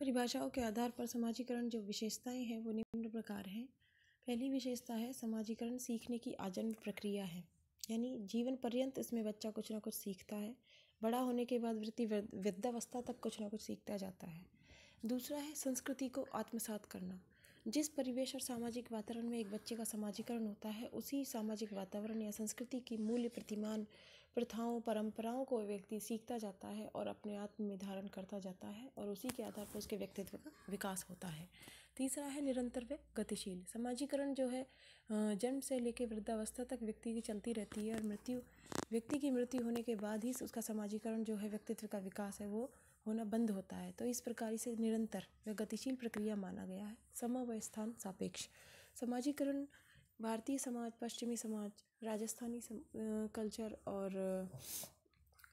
परिभाषाओं के आधार पर समाजीकरण जो विशेषताएं हैं वो निम्न प्रकार हैं पहली विशेषता है समाजीकरण सीखने की आजन्म प्रक्रिया है यानी जीवन पर्यंत इसमें बच्चा कुछ ना कुछ सीखता है बड़ा होने के बाद वृत्ति वृद्धावस्था तक कुछ ना कुछ सीखता जाता है दूसरा है संस्कृति को आत्मसात करना जिस परिवेश और सामाजिक वातावरण में एक बच्चे का समाजीकरण होता है उसी सामाजिक वातावरण या संस्कृति की मूल्य प्रतिमान प्रथाओं परंपराओं को व्यक्ति सीखता जाता है और अपने आत्म में धारण करता जाता है और उसी के आधार पर उसके व्यक्तित्व का विकास होता है तीसरा है निरंतर व गतिशील समाजीकरण जो है जन्म से लेकर वृद्धावस्था तक व्यक्ति की चलती रहती है और मृत्यु व्यक्ति की मृत्यु होने के बाद ही उसका समाजीकरण जो है व्यक्तित्व का विकास है वो होना बंद होता है तो इस प्रकार इसे निरंतर व गतिशील प्रक्रिया माना गया है समय व स्थान सापेक्ष समाजीकरण भारतीय समाज पश्चिमी समाज राजस्थानी सम, कल्चर और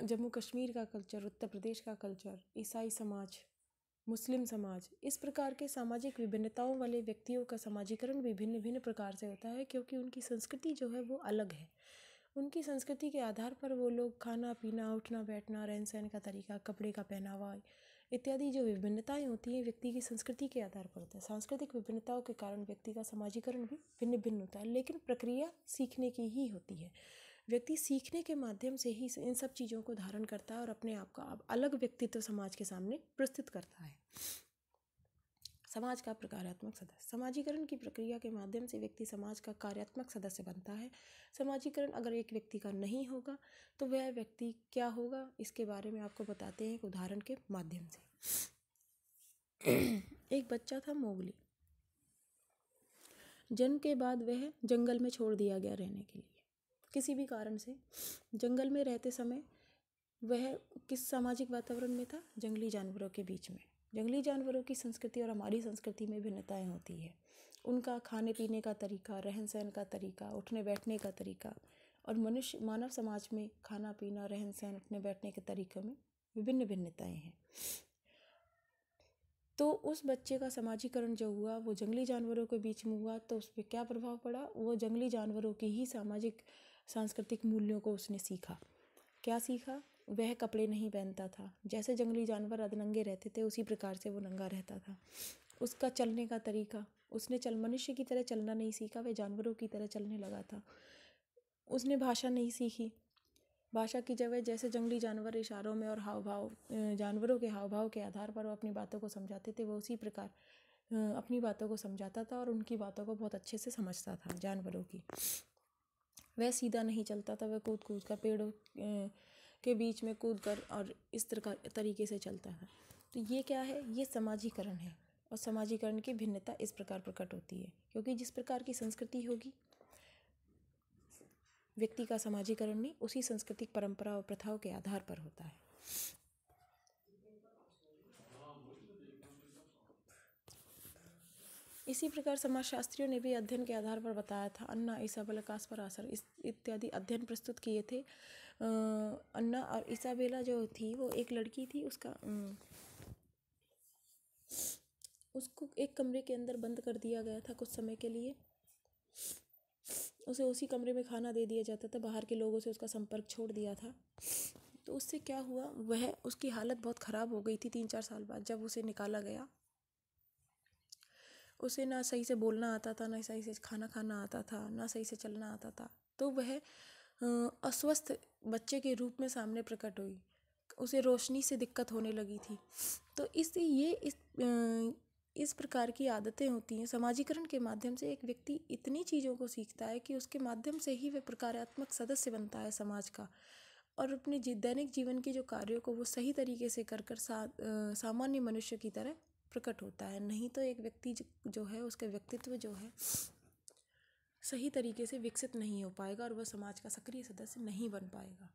जम्मू कश्मीर का कल्चर उत्तर प्रदेश का कल्चर ईसाई समाज मुस्लिम समाज इस प्रकार के सामाजिक विभिन्नताओं वाले व्यक्तियों का समाजीकरण भी भिन्न भिन्न प्रकार से होता है क्योंकि उनकी संस्कृति जो है वो अलग है उनकी संस्कृति के आधार पर वो लोग खाना पीना उठना बैठना रहन सहन का तरीका कपड़े का पहनावा इत्यादि जो विभिन्नताएं होती हैं व्यक्ति की संस्कृति के आधार पर होता है सांस्कृतिक विभिन्नताओं के कारण व्यक्ति का समाजीकरण भी भिन्न भिन्न होता है लेकिन प्रक्रिया सीखने की ही होती है व्यक्ति सीखने के माध्यम से ही इन सब चीज़ों को धारण करता है और अपने आप का अलग व्यक्तित्व समाज के सामने प्रस्तुत करता है समाज का प्रकारात्मक सदस्य समाजीकरण की प्रक्रिया के माध्यम से व्यक्ति समाज का कार्यात्मक सदस्य बनता है समाजीकरण अगर एक व्यक्ति का नहीं होगा तो वह व्यक्ति क्या होगा इसके बारे में आपको बताते हैं एक उदाहरण के माध्यम से एक बच्चा था मोगली जन्म के बाद वह जंगल में छोड़ दिया गया रहने के लिए किसी भी कारण से जंगल में रहते समय वह किस सामाजिक वातावरण में था जंगली जानवरों के बीच में जंगली जानवरों की संस्कृति और हमारी संस्कृति में भिन्नताएँ होती है उनका खाने पीने का तरीका रहन सहन का तरीका उठने बैठने का तरीका और मनुष्य मानव समाज में खाना पीना रहन सहन उठने बैठने के तरीक़े में विभिन्न भिन्नताएँ हैं तो उस बच्चे का समाजीकरण जो हुआ वो जंगली जानवरों के बीच में हुआ तो उस पर क्या प्रभाव पड़ा वो जंगली जानवरों की ही सामाजिक सांस्कृतिक मूल्यों को उसने सीखा क्या सीखा वह कपड़े नहीं पहनता था जैसे जंगली जानवर अधनंगे रहते थे उसी प्रकार से वो नंगा रहता था उसका चलने का तरीका उसने चल मनुष्य की तरह चलना नहीं सीखा वह जानवरों की तरह चलने लगा था उसने भाषा नहीं सीखी भाषा की जगह जैसे जंगली जानवर इशारों में और हाव भाव जानवरों के हाव भाव के आधार पर वो अपनी बातों को समझाते थे वो उसी प्रकार अपनी बातों को समझाता था और उनकी बातों को बहुत अच्छे से समझता था जानवरों की वह सीधा नहीं चलता था वह कूद कूद कर पेड़ों के बीच में कूद कर और इस तरह तरीके से चलता है तो ये क्या है ये समाजीकरण है और समाजीकरण की भिन्नता इस प्रकार प्रकट होती है क्योंकि जिस प्रकार की संस्कृति होगी व्यक्ति का समाजीकरण नहीं उसी सांस्कृतिक परंपरा और प्रथाओं के आधार पर होता है इसी प्रकार समाजशास्त्रियों ने भी अध्ययन के आधार पर बताया था अन्ना ईसाबेला कास्पर आसर इस इत्यादि अध्ययन प्रस्तुत किए थे अन्ना और ईसाबेला जो थी वो एक लड़की थी उसका उसको एक कमरे के अंदर बंद कर दिया गया था कुछ समय के लिए उसे उसी कमरे में खाना दे दिया जाता था बाहर के लोगों से उसका संपर्क छोड़ दिया था तो उससे क्या हुआ वह उसकी हालत बहुत ख़राब हो गई थी तीन चार साल बाद जब उसे निकाला गया उसे ना सही से बोलना आता था ना सही से खाना खाना आता था ना सही से चलना आता था तो वह अस्वस्थ बच्चे के रूप में सामने प्रकट हुई उसे रोशनी से दिक्कत होने लगी थी तो इससे ये इस इस प्रकार की आदतें होती हैं समाजीकरण के माध्यम से एक व्यक्ति इतनी चीज़ों को सीखता है कि उसके माध्यम से ही वह प्रकारात्मक सदस्य बनता है समाज का और अपने दैनिक जीवन के जो कार्यों को वो सही तरीके से कर कर सा, सामान्य मनुष्य की तरह प्रकट होता है नहीं तो एक व्यक्ति जो है उसका व्यक्तित्व जो है सही तरीके से विकसित नहीं हो पाएगा और वह समाज का सक्रिय सदस्य नहीं बन पाएगा